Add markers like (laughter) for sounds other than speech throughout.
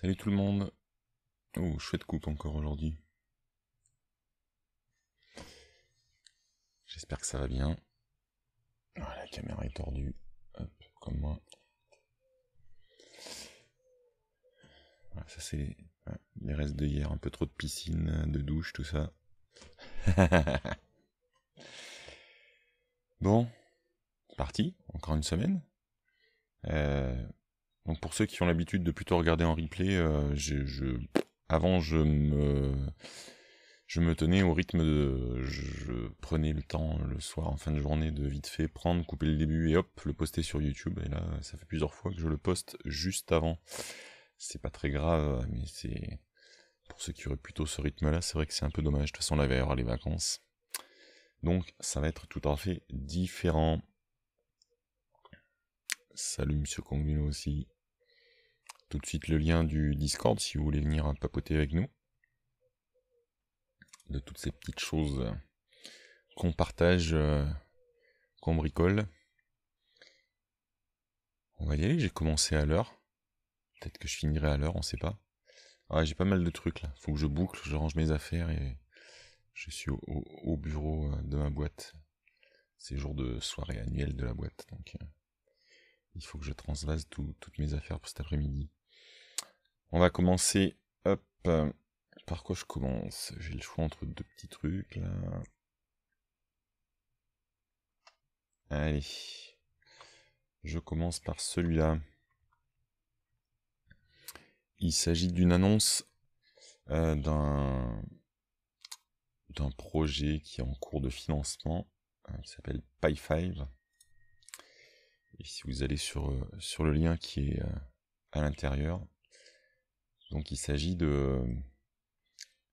Salut tout le monde. Oh, chouette coupe encore aujourd'hui. J'espère que ça va bien. Ah, la caméra est tordue. comme moi. Ah, ça c'est ah, les... restes de hier, un peu trop de piscine, de douche, tout ça. (laughs) bon, parti, encore une semaine. Euh, donc pour ceux qui ont l'habitude de plutôt regarder en replay, euh, avant je me, je me tenais au rythme de... Je prenais le temps euh, le soir, en fin de journée, de vite fait prendre, couper le début et hop, le poster sur YouTube. Et là, ça fait plusieurs fois que je le poste juste avant. C'est pas très grave, mais c'est... Pour ceux qui auraient plutôt ce rythme-là, c'est vrai que c'est un peu dommage. De toute façon, là, va y avoir les vacances. Donc ça va être tout à fait différent. Salut Monsieur Kanguno aussi. Tout de suite le lien du Discord si vous voulez venir papoter avec nous. De toutes ces petites choses qu'on partage, euh, qu'on bricole. On va y aller, j'ai commencé à l'heure. Peut-être que je finirai à l'heure, on sait pas. Ah, j'ai pas mal de trucs là. Faut que je boucle, je range mes affaires et je suis au, bureau euh, de ma boîte. C'est jour de soirée annuelle de la boîte. Donc, euh, il faut que je transvase toutes mes affaires pour cet après-midi. On va commencer. par quoi je commence J'ai le choix entre deux petits trucs là. Allez. Je commence par celui-là. Il s'agit d'une annonce euh, d'un projet qui est en cours de financement, euh, Il s'appelle Pi5, et si vous allez sur, euh, sur le lien qui est euh, à l'intérieur, donc il s'agit de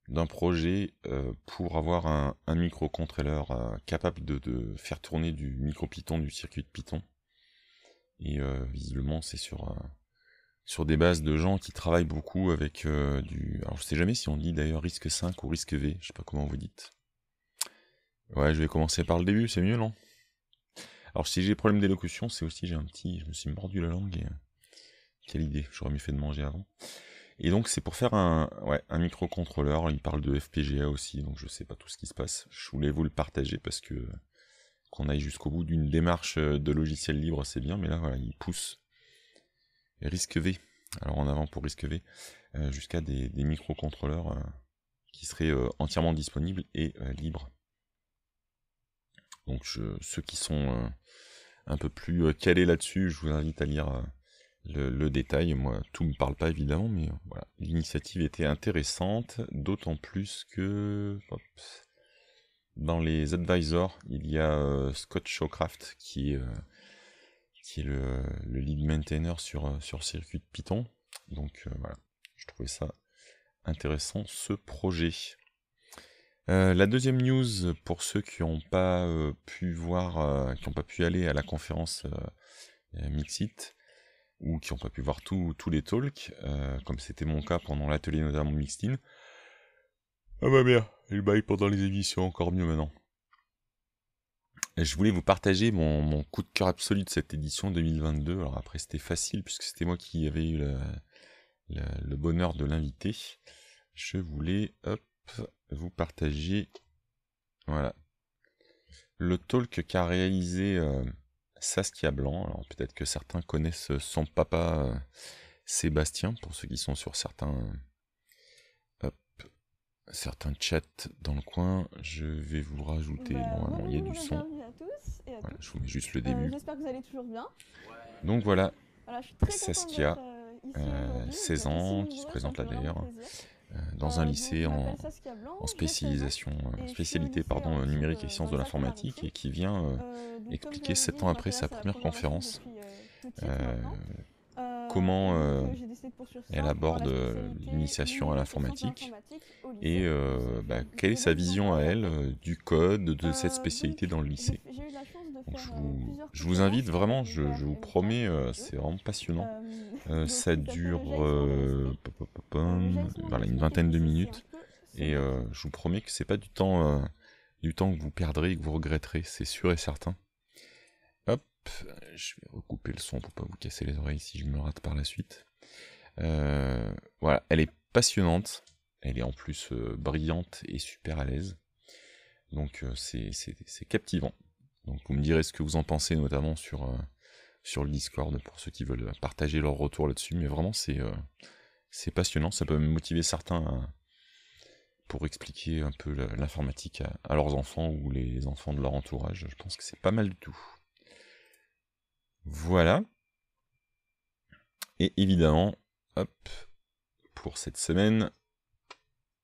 d'un projet euh, pour avoir un, un microcontrôleur capable de, faire tourner du micro Python du circuit de Python. Et visiblement c'est sur sur des bases de gens qui travaillent beaucoup avec du. Alors je sais jamais si on dit d'ailleurs risque 5 ou risque V, je sais pas comment vous dites. Ouais, je vais commencer par le début, c'est mieux, non alors si j'ai des problèmes d'élocution, c'est aussi j'ai un petit, je me suis mordu la langue et euh, quelle idée, j'aurais mieux fait de manger avant. Et donc c'est pour faire un, ouais, un microcontrôleur, il parle de FPGA aussi, donc je sais pas tout ce qui se passe. Je voulais vous le partager parce que qu'on aille jusqu'au bout d'une démarche euh, de logiciel libre, c'est bien, mais là voilà, il pousse risque V, alors en avant pour risque V, euh, jusqu'à des, microcontrôleurs qui seraient entièrement disponibles et libres. Donc ceux qui sont euh, un peu plus euh, calés là-dessus, je vous invite à lire euh, le, détail. Moi, tout ne me parle pas évidemment, mais L'initiative était intéressante, d'autant plus que dans les advisors, il y a Scott Showcraft qui est, le, lead maintainer sur, circuit de Python. Donc voilà, je trouvais ça intéressant ce projet. Euh, la deuxième news, pour ceux qui n'ont euh, euh, pas pu voir, qui pas pu aller à la conférence Mixit, ou qui n'ont pas pu voir tous les talks, comme c'était mon cas pendant l'atelier notamment Mixedin. Ah bah bien, il baille pendant les éditions, encore mieux maintenant. je voulais vous partager mon, coup de cœur absolu de cette édition 2022. Alors après c'était facile puisque c'était moi qui avais eu le, le bonheur de l'inviter. Je voulais, hop, vous partagez. Voilà. Le talk qu'a réalisé euh, Saskia Blanc. Alors peut-être que certains connaissent son papa euh, Sébastien, pour ceux qui sont sur euh, certains. chats dans le coin. Je vais vous rajouter. Bah, il y a du son. je vous mets juste le début. J'espère que vous allez toujours bien. Donc voilà. voilà Saskia, 16 ans, qui se présente là d'ailleurs. Euh, dans ah, un lycée en, spécialisation, euh, spécialité pardon, numérique et sciences de l'informatique et qui vient euh, expliquer sept ans après sa première conférence comment euh, elle aborde euh, l'initiation à l'informatique et euh, bah, quelle est sa vision à elle du code, de cette spécialité dans le lycée. je, vous, invite vraiment, bah, je, vous bah, promets, c'est vraiment passionnant. ça dure une vingtaine de minutes et je vous promets que c'est pas du temps, du temps que vous perdrez et que vous regretterez, c'est sûr et certain je vais recouper le son pour pas vous casser les oreilles si je me rate par la suite. Euh, voilà, elle est passionnante, elle est en plus euh, brillante et super à l'aise. Donc euh, c'est captivant. Donc vous me direz ce que vous en pensez, notamment sur, sur le Discord, pour ceux qui veulent partager leur retour là-dessus. Mais vraiment, c'est passionnant, ça peut même motiver certains pour expliquer un peu l'informatique à leurs enfants ou les enfants de leur entourage. Je pense que c'est pas mal du tout. Voilà. Et évidemment, hop, pour cette semaine,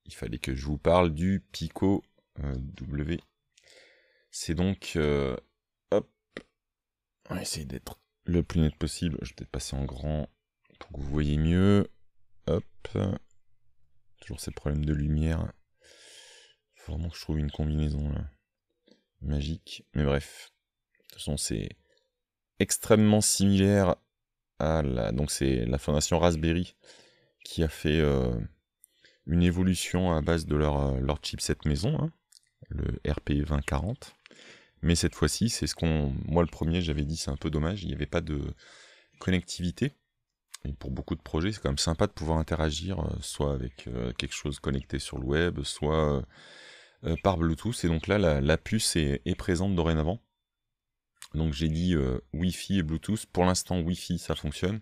il fallait que je vous parle du Pico euh, W. C'est donc, euh, hop, on va essayer d'être le plus net possible. Je vais peut-être passer en grand pour que vous voyez mieux. Hop, toujours ces problèmes de lumière. il Faut vraiment que je trouve une combinaison là. magique. Mais bref, de toute façon, c'est extrêmement similaire à la, donc c'est la fondation Raspberry qui a fait euh, une évolution à base de leur, euh, leur chipset maison, hein, le RP2040. Mais cette fois-ci, c'est ce qu'on, moi le premier, j'avais dit c'est un peu dommage, il n'y avait pas de connectivité. Et pour beaucoup de projets, c'est quand même sympa de pouvoir interagir, euh, soit avec quelque chose connecté sur le web, soit par Bluetooth. Et donc là, la, puce est présente dorénavant. Donc j'ai dit euh, Wi-Fi et Bluetooth. Pour l'instant, Wi-Fi, ça fonctionne.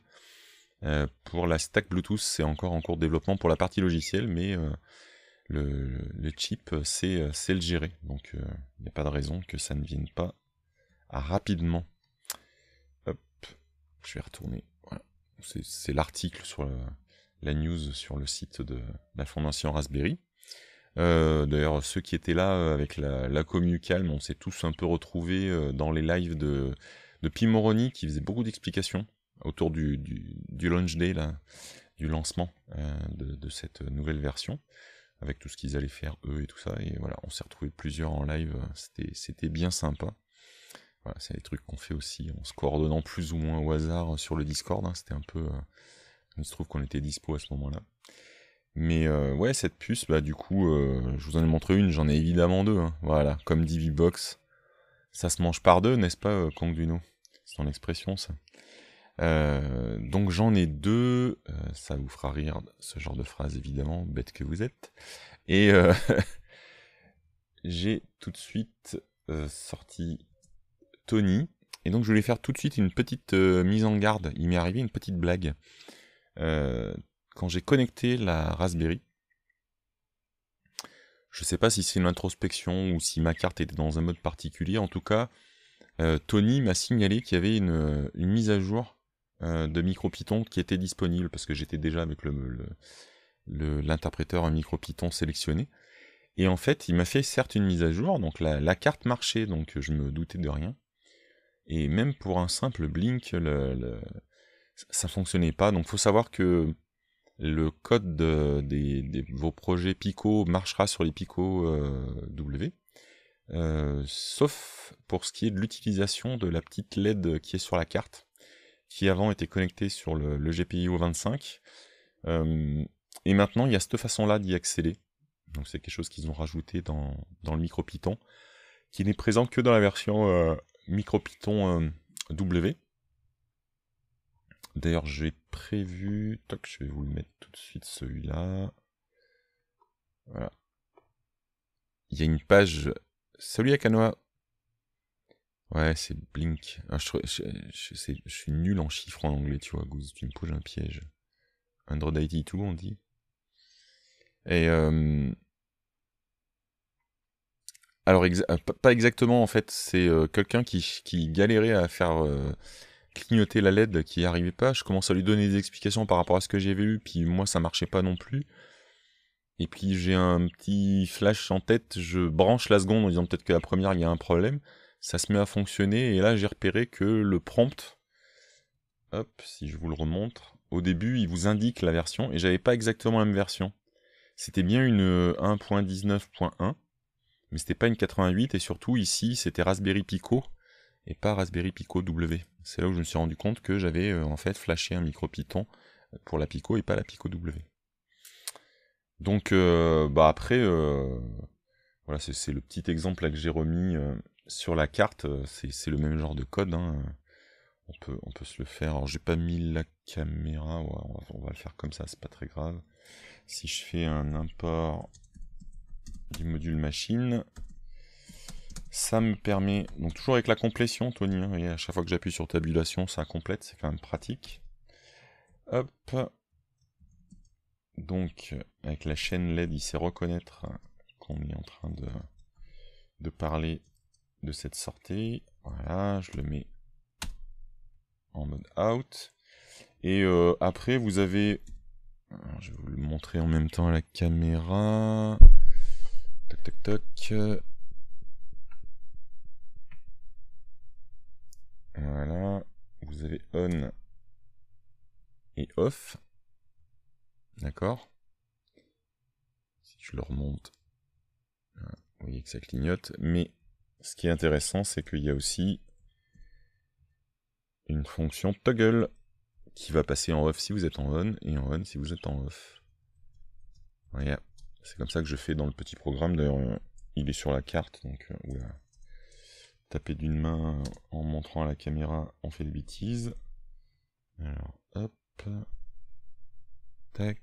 Euh, pour la stack Bluetooth, c'est encore en cours de développement pour la partie logicielle, mais euh, le, chip, c'est le gérer. Donc il n'y a pas de raison que ça ne vienne pas rapidement. Hop, je vais retourner. C'est l'article sur la news sur le site de la Fondation Raspberry. Euh, d'ailleurs, ceux qui étaient là euh, avec la, la commu calme, on s'est tous un peu retrouvés euh, dans les lives de, de Pimoroni qui faisait beaucoup d'explications autour du, launch day, du lancement de, cette nouvelle version, avec tout ce qu'ils allaient faire eux et tout ça. Et voilà, on s'est retrouvés plusieurs en live, c'était bien sympa. Voilà, c'est des trucs qu'on fait aussi en se coordonnant plus ou moins au hasard sur le Discord. Hein. c'était un peu. il se trouve qu'on était dispo à ce moment-là. Mais euh, ouais, cette puce, bah, du coup, euh, je vous en ai montré une, j'en ai évidemment deux. Hein. Voilà, comme dit box ça se mange par deux, n'est-ce pas, euh, C'est dans expression, ça. Euh, donc j'en ai deux, ça vous fera rire, ce genre de phrase, évidemment, bête que vous êtes. Et (laughs) j'ai tout de suite sorti Tony. Et donc je voulais faire tout de suite une petite mise en garde. Il m'est arrivé une petite blague. Euh, quand j'ai connecté la Raspberry, je ne sais pas si c'est une introspection ou si ma carte était dans un mode particulier. En tout cas, euh, Tony m'a signalé qu'il y avait une, euh, mise à jour euh, de MicroPython qui était disponible parce que j'étais déjà avec l'interpréteur le, MicroPython sélectionné. Et en fait, il m'a fait certes une mise à jour, donc la, carte marchait, donc je me doutais de rien. Et même pour un simple blink, le, ça fonctionnait pas. Donc faut savoir que le code de, des, vos projets Pico marchera sur les Pico euh, W, euh, sauf pour ce qui est de l'utilisation de la petite LED qui est sur la carte, qui avant était connectée sur le, GPIO 25. Euh, et maintenant, il y a cette façon-là d'y accéder. Donc c'est quelque chose qu'ils ont rajouté dans, le micro Python, qui n'est présent que dans la version micro Python W. D'ailleurs, j'ai prévu. Toc, je vais vous le mettre tout de suite celui-là. Voilà. Il y a une page. Salut Canoa Ouais, c'est Blink. Ah, je, suis nul en chiffres en anglais, tu vois, Goose. Tu me poses un piège. Android ID tout, on dit. Et. Euh, alors, euh, pas exactement, en fait. C'est euh, quelqu'un qui, qui galérait à faire clignoter la LED qui arrivait pas. Je commence à lui donner des explications par rapport à ce que j'avais eu, puis moi ça marchait pas non plus. Et puis j'ai un petit flash en tête, je branche la seconde en disant peut-être que la première il y a un problème. Ça se met à fonctionner et là j'ai repéré que le prompt, hop, si je vous le remontre, au début il vous indique la version et j'avais pas exactement la même version. C'était bien une 1.19.1, euh, mais c'était pas une 88 et surtout ici c'était Raspberry Pico et pas Raspberry Pico W c'est là où je me suis rendu compte que j'avais euh, en fait flashé un micro Python pour la Pico et pas la Pico W. Donc euh, bah, après, euh, voilà, c'est le petit exemple que j'ai remis sur la carte, c'est le même genre de code. Hein. On, peut, on peut se le faire. Alors j'ai pas mis la caméra, on, va, on, va, le faire comme ça, c'est pas très grave. Si je fais un import du module machine, ça me permet, donc toujours avec la complétion, Tony, hein, et à chaque fois que j'appuie sur tabulation, ça complète, c'est quand même pratique. Hop. Donc, avec la chaîne LED, il sait reconnaître qu'on est en train de, de parler de cette sortie. Voilà, je le mets en mode out. Et euh, après, vous avez... je vais vous le montrer en même temps à la caméra. Toc, toc, toc. Voilà. Vous avez on et off. D'accord Si je le remonte, ah, vous voyez que ça clignote. Mais ce qui est intéressant, c'est qu'il y a aussi une fonction toggle qui va passer en off si vous êtes en on et en on si vous êtes en off. Voilà. C'est comme ça que je fais dans le petit programme. D'ailleurs, il est sur la carte, donc euh, oula taper d'une main en montrant à la caméra, on fait des bêtises. Alors, hop. Tac.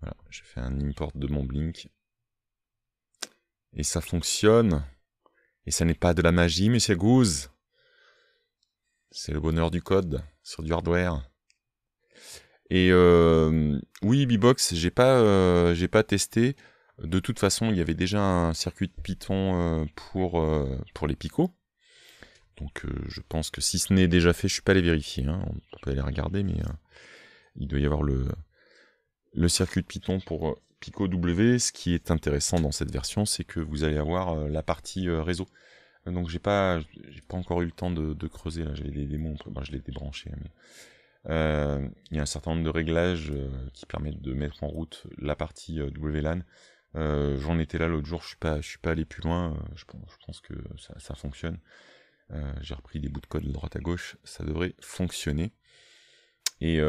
Voilà, j'ai fait un import de mon blink. Et ça fonctionne. Et ça n'est pas de la magie, monsieur Goose. C'est le bonheur du code sur du hardware. Et euh, oui, Bbox, j'ai pas, euh, j'ai pas testé. De toute façon, il y avait déjà un circuit de Python euh, pour, euh, pour les picots. Donc euh, je pense que si ce n'est déjà fait, je ne suis pas allé vérifier. Hein. On peut aller regarder, mais il doit y avoir le, le circuit de Python pour Pico W. Ce qui est intéressant dans cette version, c'est que vous allez avoir la partie réseau. Donc j'ai pas, j'ai pas encore eu le temps de, creuser. Là, j'avais des démons. je l'ai débranché. il y a un certain nombre de réglages qui permettent de mettre en route la partie WLAN. Euh, j'en étais là l'autre jour, je suis pas, je suis pas allé plus loin. Euh, je pense, que ça, fonctionne. Euh, j'ai repris des bouts de code de droite à gauche, ça devrait fonctionner. Et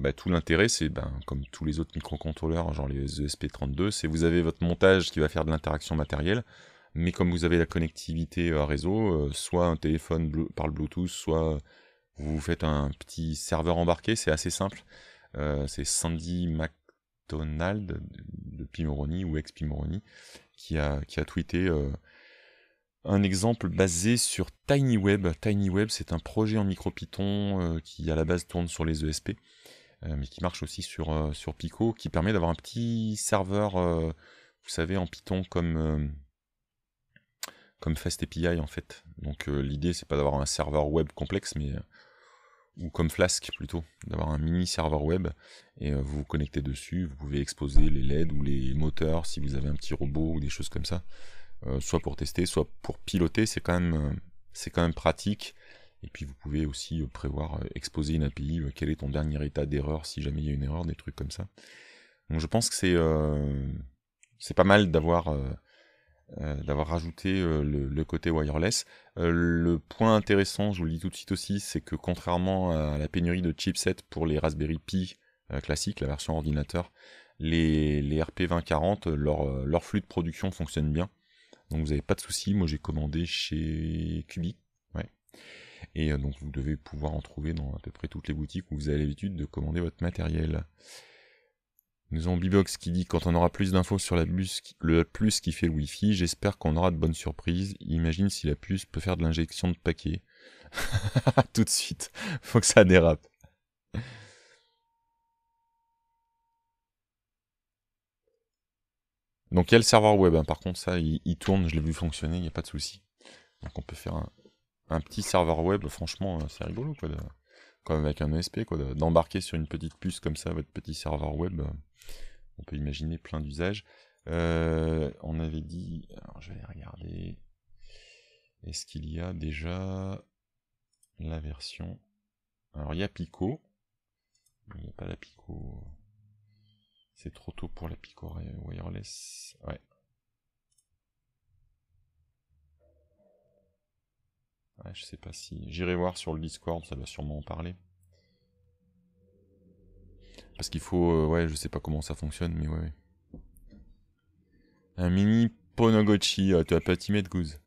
bah, tout l'intérêt, c'est ben, comme tous les autres microcontrôleurs, genre les ESP32, c'est vous avez votre montage qui va faire de l'interaction matérielle, mais comme vous avez la connectivité réseau, soit un téléphone par le Bluetooth, soit vous faites un petit serveur embarqué, c'est assez simple. c'est Sandy Mac Donald de Pimoroni ou ex-Pimoroni qui a, qui a tweeté euh, un exemple basé sur TinyWeb. TinyWeb, c'est un projet en micro-Python euh, qui à la base tourne sur les ESP, euh, mais qui marche aussi sur, sur Pico, qui permet d'avoir un petit serveur, vous savez, en Python comme, comme FastAPI en fait. Donc l'idée, c'est pas d'avoir un serveur web complexe, mais ou comme Flask plutôt, d'avoir un mini serveur web et euh, vous vous connectez dessus, vous pouvez exposer les LED ou les moteurs si vous avez un petit robot ou des choses comme ça, euh, soit pour tester, soit pour piloter, c'est quand même euh, quand même pratique. Et puis vous pouvez aussi prévoir exposer une API, quel est ton dernier état d'erreur si jamais il y a une erreur, des trucs comme ça. Donc je pense que c'est pas mal d'avoir euh, d'avoir rajouté euh, le, côté wireless. Euh, le point intéressant, je vous le dis tout de suite aussi, c'est que contrairement à la pénurie de chipsets pour les Raspberry Pi classiques, la version ordinateur, les, RP2040, leur, flux de production fonctionne bien. Donc vous n'avez pas de soucis, moi j'ai commandé chez Cubi. Et donc vous devez pouvoir en trouver dans à peu près toutes les boutiques où vous avez l'habitude de commander votre matériel. Nous avons Bibox qui dit quand on aura plus d'infos sur la bus, le plus qui fait le Wi-Fi, j'espère qu'on aura de bonnes surprises. Imagine si la puce peut faire de l'injection de paquets. (laughs) Tout de suite, faut que ça dérape. Donc il y a le serveur web, hein. par contre ça il, tourne, je l'ai vu fonctionner, il n'y a pas de souci. Donc on peut faire un, petit serveur web, franchement euh, c'est rigolo quoi comme avec un ESP, d'embarquer sur une petite puce comme ça votre petit serveur web. Euh, on peut imaginer plein d'usages. Euh, on avait dit, alors je vais regarder, est-ce qu'il y a déjà la version Alors il y a Pico, il n'y a pas la Pico, c'est trop tôt pour la Pico wireless, ouais, je sais pas si... J'irai voir sur le Discord, ça doit sûrement en parler. Parce qu'il faut... Euh, ouais, je sais pas comment ça fonctionne, mais ouais. Un mini Ponogochi, euh, tu as pas timé de goose.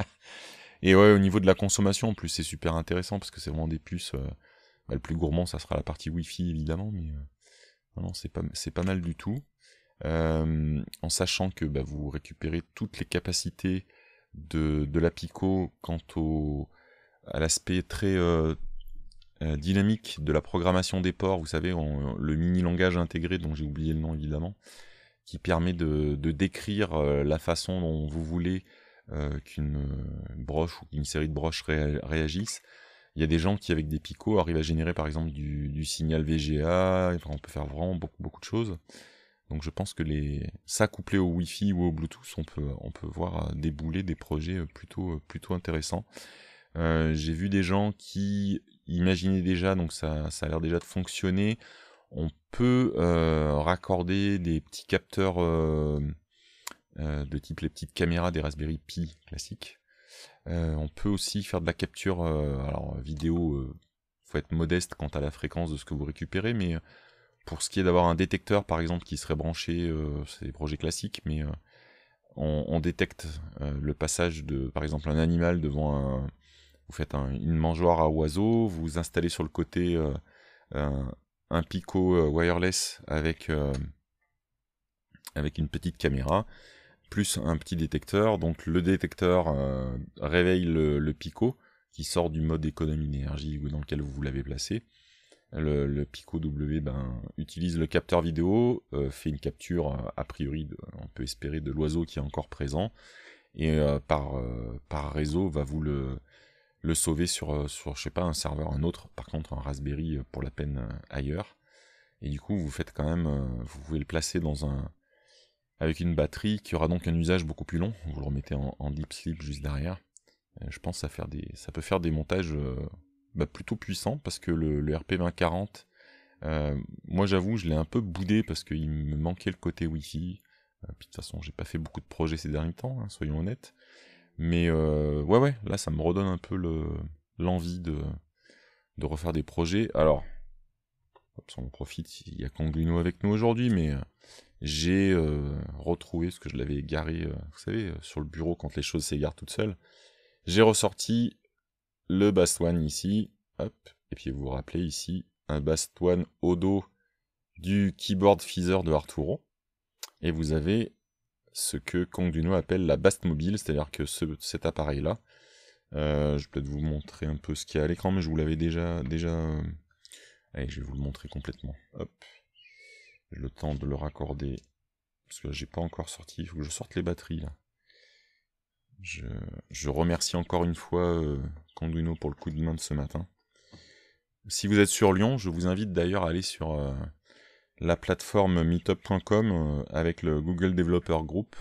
(laughs) Et ouais, au niveau de la consommation, en plus, c'est super intéressant, parce que c'est vraiment des puces... Euh, bah, le plus gourmand, ça sera la partie Wi-Fi, évidemment, mais... non, c'est pas, mal du tout. en sachant que bah, vous récupérez toutes les capacités de, de la Pico quant au, à l'aspect très euh, euh, dynamique de la programmation des ports, vous savez, le mini-langage intégré dont j'ai oublié le nom évidemment, qui permet de, décrire euh, la façon dont vous voulez qu'une broche ou une série de broches réagissent. Il y a des gens qui, avec des picots, arrivent à générer par exemple du, signal VGA, on peut faire vraiment beaucoup, beaucoup de choses. Donc je pense que les ça couplé au Wi-Fi ou au Bluetooth, on peut voir euh, débouler des projets euh, plutôt euh, plutôt intéressants. J'ai vu des gens qui imaginaient déjà, donc ça, ça a l'air déjà de fonctionner. On peut raccorder des petits capteurs de type les petites caméras des Raspberry Pi classiques. on peut aussi faire de la capture alors vidéo. faut être modeste quant à la fréquence de ce que vous récupérez, mais pour ce qui est d'avoir un détecteur, par exemple, qui serait branché, euh, c'est des projets classiques, mais euh, on, détecte euh, le passage de, par exemple, un animal devant Vous faites une mangeoire à oiseaux, vous installez sur le côté un, picot wireless avec, avec une petite caméra, plus un petit détecteur. Donc le détecteur réveille le, le, picot qui sort du mode économie d'énergie dans lequel vous l'avez placé le, le, Pico W ben, utilise le capteur vidéo, euh, fait une capture euh, a priori, on peut espérer, de l'oiseau qui est encore présent, et euh, par, par réseau va vous le, le sauver sur, sur, je sais pas, un serveur, un autre, par contre un Raspberry pour la peine ailleurs. Et du coup, vous faites quand même, vous pouvez le placer dans un, avec une batterie qui aura donc un usage beaucoup plus long. Vous le remettez en, deep sleep juste derrière. je pense que faire des, ça peut faire des montages bah, plutôt puissant parce que le, RP2040, euh, moi j'avoue, je l'ai un peu boudé parce qu'il me manquait le côté Wifi euh, puis de toute façon, j'ai pas fait beaucoup de projets ces derniers temps, hein, soyons honnêtes. Mais euh, ouais, ouais, là ça me redonne un peu l'envie de, de refaire des projets. Alors, hop, on profite, il y a Kanglino avec nous aujourd'hui, mais j'ai retrouvé ce que je l'avais garé vous savez, sur le bureau quand les choses s'égarent toutes seules. J'ai ressorti le One ici, hop, et puis vous vous rappelez ici, un One au dos du keyboard feather de Arturo, et vous avez ce que Kong appelle la Bast mobile, c'est-à-dire que cet appareil-là, euh, je vais peut-être vous montrer un peu ce qu'il y a à l'écran, mais je vous l'avais déjà... déjà euh, Allez, je vais vous le montrer complètement. Hop. le temps de le raccorder, parce que j'ai pas encore sorti, il faut que je sorte les batteries, là. Je, remercie encore une fois euh, pour le coup de main de ce matin. Si vous êtes sur Lyon, je vous invite d'ailleurs à aller sur euh, la plateforme meetup.com euh, avec le Google Developer Group.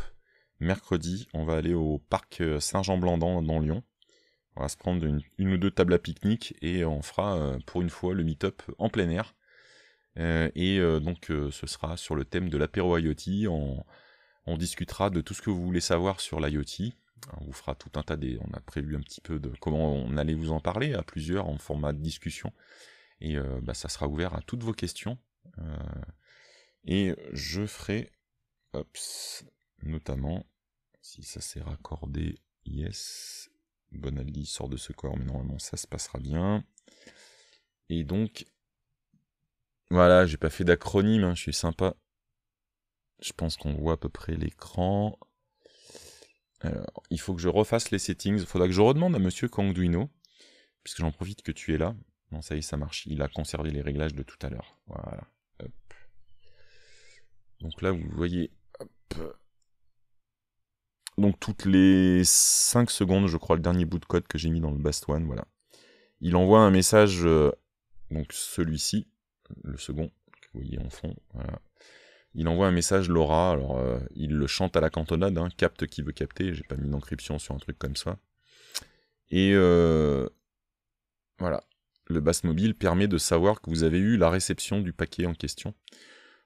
Mercredi, on va aller au parc euh, Saint-Jean-Blandan dans Lyon. On va se prendre une, ou deux tables à pique-nique et on fera pour une fois le meetup en plein air. et donc ce sera sur le thème de l'apéro IoT. On, on discutera de tout ce que vous voulez savoir sur l'IoT, on vous fera tout un tas des. On a prévu un petit peu de comment on allait vous en parler à plusieurs en format de discussion. Et euh, bah, ça sera ouvert à toutes vos questions. Euh, et je ferai, ops, notamment, si ça s'est raccordé, yes, Bonaldi sort de ce corps, mais normalement ça se passera bien. Et donc, voilà, j'ai pas fait d'acronyme, hein, je suis sympa. Je pense qu'on voit à peu près l'écran. Alors, il faut que je refasse les settings. Il faudra que je redemande à monsieur Kangduino, puisque j'en profite que tu es là. Non, ça y est, ça marche. Il a conservé les réglages de tout à l'heure. Voilà. Donc là, vous voyez. Donc toutes les 5 secondes, je crois, le dernier bout de code que j'ai mis dans le Bast One, voilà. Il envoie un message, euh, donc celui-ci, le second, que vous voyez en fond, voilà. Il envoie un message Laura, alors euh, il le chante à la cantonade, hein, capte qui veut capter, j'ai pas mis d'encryption sur un truc comme ça. Et euh, voilà, le bass mobile permet de savoir que vous avez eu la réception du paquet en question.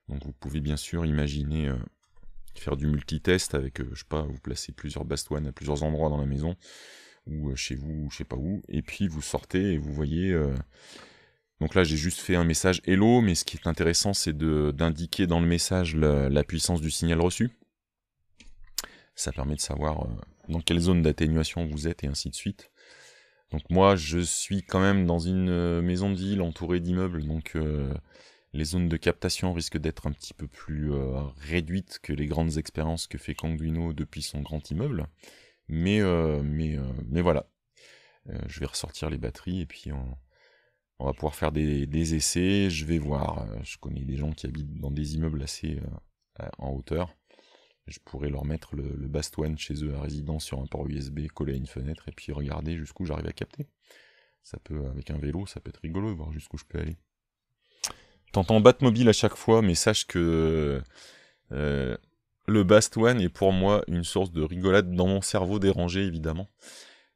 Donc vous pouvez bien sûr imaginer euh, faire du multitest avec, je sais pas, vous placez plusieurs bastone à plusieurs endroits dans la maison, ou chez vous, ou je sais pas où, et puis vous sortez et vous voyez donc là, j'ai juste fait un message hello, mais ce qui est intéressant, c'est d'indiquer dans le message la, puissance du signal reçu. Ça permet de savoir euh, dans quelle zone d'atténuation vous êtes et ainsi de suite. Donc moi, je suis quand même dans une euh, maison de ville entourée d'immeubles, donc euh, les zones de captation risquent d'être un petit peu plus réduites que les grandes expériences que fait Kanguino depuis son grand immeuble. Mais, mais, mais voilà, je vais ressortir les batteries et puis on on va pouvoir faire des, essais, je vais voir. Euh, je connais des gens qui habitent dans des immeubles assez euh, en hauteur. Je pourrais leur mettre le, le chez eux à résidence sur un port USB collé à une fenêtre et puis regarder jusqu'où j'arrive à capter. Ça peut, avec un vélo, ça peut être rigolo de voir jusqu'où je peux aller. T'entends Batmobile à chaque fois, mais sache que euh, le Bast est pour moi une source de rigolade dans mon cerveau dérangé, évidemment.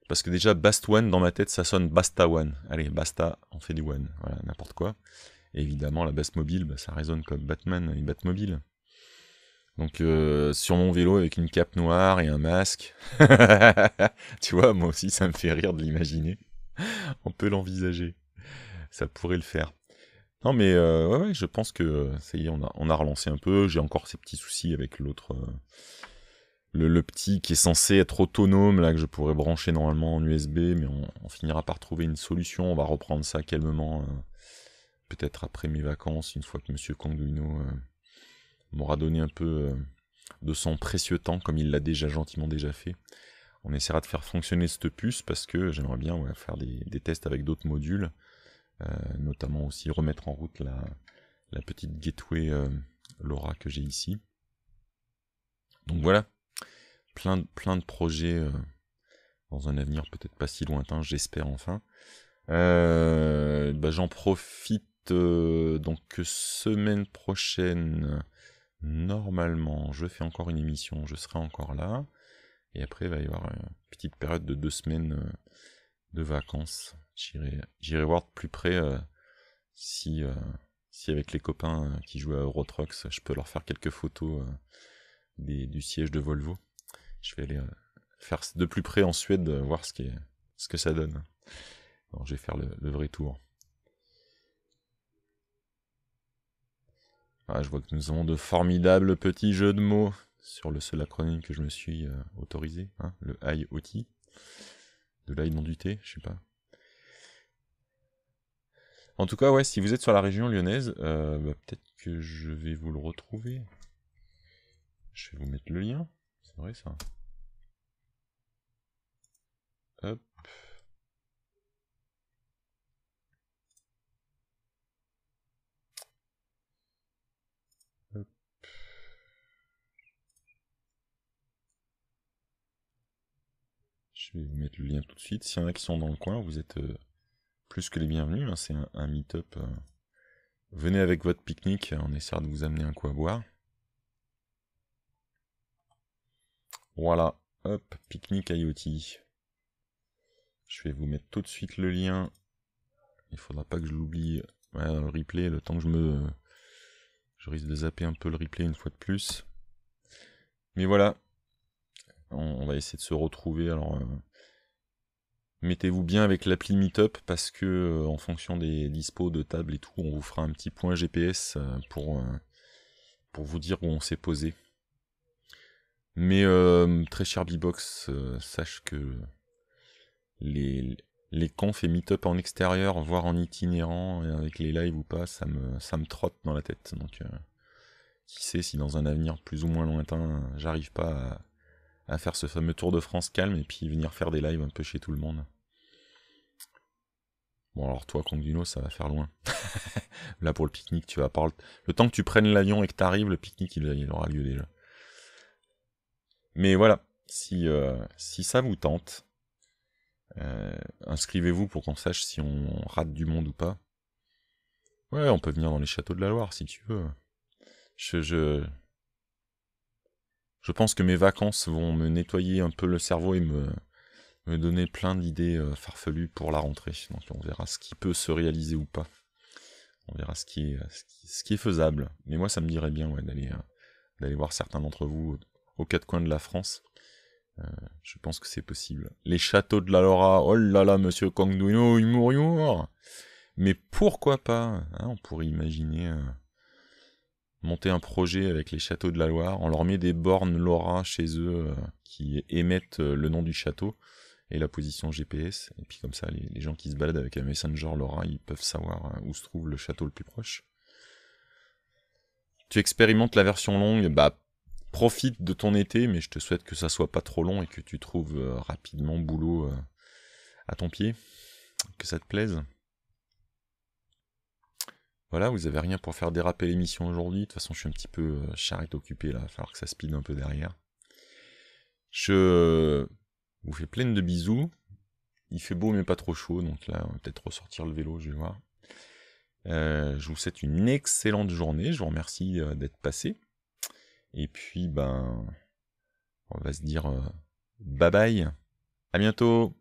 Parce que déjà, Bast-One, dans ma tête, ça sonne Basta-One. Allez, Basta, on fait du One. Voilà, n'importe quoi. évidemment, la Bast mobile, bah, ça résonne comme Batman et Batmobile. Donc, euh, sur mon vélo, avec une cape noire et un masque. (laughs) tu vois, moi aussi, ça me fait rire de l'imaginer. (laughs) on peut l'envisager. Ça pourrait le faire. Non, mais euh, ouais, je pense que ça y est, on a, relancé un peu. J'ai encore ces petits soucis avec l'autre. Euh, le, petit qui est censé être autonome, là, que je pourrais brancher normalement en USB, mais on, finira par trouver une solution. On va reprendre ça calmement, euh, peut-être après mes vacances, une fois que Monsieur Canduino euh, m'aura donné un peu euh, de son précieux temps, comme il l'a déjà gentiment déjà fait. On essaiera de faire fonctionner cette puce parce que j'aimerais bien faire des, tests avec d'autres modules, notamment aussi remettre en route la, la petite gateway Laura que j'ai ici. Donc voilà, plein, de projets euh, dans un avenir peut-être pas si lointain, j'espère enfin. Euh, bah, j'en profite euh, donc semaine prochaine, normalement, je fais encore une émission, je serai encore là. Et après, il va y avoir une petite période de deux semaines de vacances. J'irai voir de plus près si si avec les copains qui jouent à Eurotrox, je peux leur faire quelques photos du siège de Volvo. Je vais aller euh, faire de plus près en Suède, voir ce, qui ce que ça donne. Bon, je vais faire le, vrai tour. Ah, je vois que nous avons de formidables petits jeux de mots sur le seul acronyme que je me suis euh, autorisé, hein, le IoT. De l'ail non du thé, je sais pas. En tout cas, ouais, si vous êtes sur la région lyonnaise, euh, bah, peut-être que je vais vous le retrouver. Je vais vous mettre le lien ça. Je vais vous mettre le lien tout de suite. S'il y en a qui sont dans le coin, vous êtes euh, plus que les bienvenus. Hein. C'est un, meet-up. Euh. Venez avec votre pique-nique, on essaiera de vous amener un coup à boire. Voilà, hop, nique IoT. Je vais vous mettre tout de suite le lien. Il faudra pas que je l'oublie dans le replay, le temps que je me... Je risque de zapper un peu le replay une fois de plus. Mais voilà, on, va essayer de se retrouver. Alors, euh, mettez-vous bien avec l'appli Meetup parce que, euh, en fonction des dispos de table et tout, on vous fera un petit point GPS euh, pour, pour vous dire où on s'est posé. Mais euh, très cher Bibox, euh, sache que les, les confs et meet-up en extérieur, voire en itinérant, euh, avec les lives ou pas, ça me, ça me trotte dans la tête. Donc, qui sait si dans un avenir plus ou moins lointain, j'arrive pas à, faire ce fameux tour de France calme et puis venir faire des lives un peu chez tout le monde. Bon, alors toi, Conduno, ça va faire loin. (laughs) Là, pour le pique-nique, tu vas parler. Le temps que tu prennes l'avion et que arrives, le pique-nique, il aura lieu déjà. Mais voilà, si, euh, si ça vous tente, euh, inscrivez-vous pour qu'on sache si on rate du monde ou pas. Ouais, on peut venir dans les châteaux de la Loire si tu veux. Je, je, je pense que mes vacances vont me nettoyer un peu le cerveau et me, me donner plein d'idées euh, farfelues pour la rentrée. Donc on verra ce qui peut se réaliser ou pas. On verra ce qui est, est faisable. Mais moi, ça me dirait bien ouais, d'aller, d'aller voir certains d'entre vous aux quatre coins de la France. Euh, je pense que c'est possible. Les châteaux de la Loire. oh là là, monsieur Kangduino, il mourut. Mais pourquoi pas hein, On pourrait imaginer euh, monter un projet avec les châteaux de la Loire. On leur met des bornes Laura chez eux euh, qui émettent le nom du château et la position GPS. Et puis comme ça, les, gens qui se baladent avec un Messenger Laura, ils peuvent savoir où se trouve le château le plus proche. Tu expérimentes la version longue Bah profite de ton été, mais je te souhaite que ça soit pas trop long et que tu trouves euh, rapidement boulot euh, à ton pied, que ça te plaise. Voilà, vous avez rien pour faire déraper l'émission aujourd'hui. De toute façon, je suis un petit peu euh, charrette occupé là, il va falloir que ça speed un peu derrière. Je vous fais plein de bisous. Il fait beau mais pas trop chaud, donc là on va peut-être ressortir le vélo, je vais voir. je vous souhaite une excellente journée, je vous remercie d'être passé. Et puis, ben, on va se dire euh, bye bye. À bientôt.